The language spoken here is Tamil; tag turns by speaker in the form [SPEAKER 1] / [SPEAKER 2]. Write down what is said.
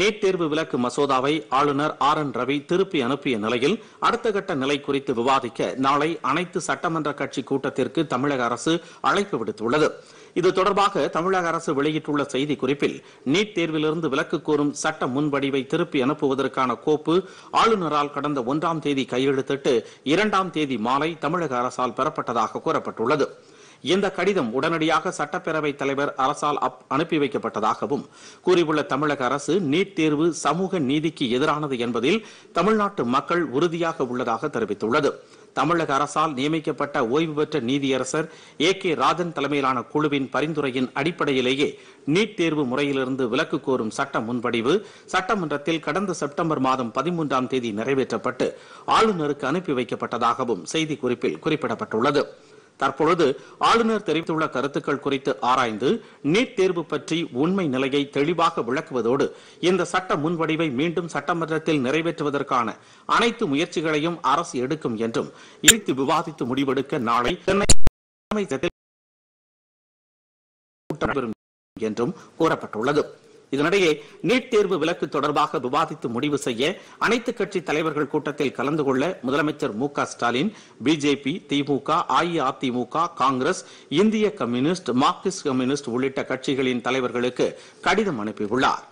[SPEAKER 1] நீட் தேர்வு விலக்கு மசோதாவை ஆளுநர் ஆர் என் ரவி திருப்பி அனுப்பிய நிலையில் அடுத்த கட்ட நிலை குறித்து விவாதிக்க நாளை அனைத்து சட்டமன்ற கட்சி கூட்டத்திற்கு தமிழக அரசு அழைப்பு விடுத்துள்ளது இது தொடர்பாக தமிழக அரசு வெளியிட்டுள்ள செய்திக்குறிப்பில் நீட் தேர்விலிருந்து விலக்கு கோரும் சட்ட முன்வடிவை திருப்பி அனுப்புவதற்கான கோப்பு ஆளுநரால் கடந்த ஒன்றாம் தேதி கையெழுத்திட்டு இரண்டாம் தேதி மாலை தமிழக அரசால் பெறப்பட்டதாக கூறப்பட்டுள்ளது இந்த கடிதம் உடனடியாக சட்டப்பேரவை தலைவர் அரசால் அனுப்பி வைக்கப்பட்டதாகவும் கூறியுள்ள தமிழக அரசு நீட் தேர்வு சமூக நீதிக்கு எதிரானது என்பதில் தமிழ்நாட்டு மக்கள் உறுதியாக உள்ளதாக தெரிவித்துள்ளது தமிழக அரசால் நியமிக்கப்பட்ட ஓய்வு பெற்ற நீதியரசர் ஏ கே ராஜன் தலைமையிலான குழுவின் பரிந்துரையின் அடிப்படையிலேயே நீட் தேர்வு முறையிலிருந்து விலக்கு கோரும் சட்ட முன்வடிவு சட்டமன்றத்தில் கடந்த செப்டம்பர் மாதம் பதிமூன்றாம் தேதி நிறைவேற்றப்பட்டு ஆளுநருக்கு அனுப்பி வைக்கப்பட்டதாகவும் செய்திக்குறிப்பில் குறிப்பிடப்பட்டுள்ளது தற்பொழுது ஆளுநர் தெரிவித்துள்ள கருத்துக்கள் குறித்து ஆராய்ந்து நீட் தேர்வு பற்றி உண்மை நிலையை தெளிவாக விளக்குவதோடு இந்த சட்ட முன்வடிவை மீண்டும் சட்டமன்றத்தில் நிறைவேற்றுவதற்கான அனைத்து முயற்சிகளையும் அரசு எடுக்கும் என்றும் இழுத்து விவாதித்து முடிவெடுக்க நாளை சென்னை என்றும் கூறப்பட்டுள்ளது இதனிடையே நீட் தேர்வு விலக்கு தொடர்பாக விவாதித்து முடிவு செய்ய அனைத்து கட்சி தலைவர்கள் கூட்டத்தில் கலந்து கொள்ள முதலமைச்சர் மு ஸ்டாலின் பிஜேபி திமுக அஇஅதிமுக காங்கிரஸ் இந்திய கம்யூனிஸ்ட் மார்க்சிஸ்ட் கம்யூனிஸ்ட் உள்ளிட்ட கட்சிகளின் தலைவர்களுக்கு கடிதம் அனுப்பியுள்ளாா்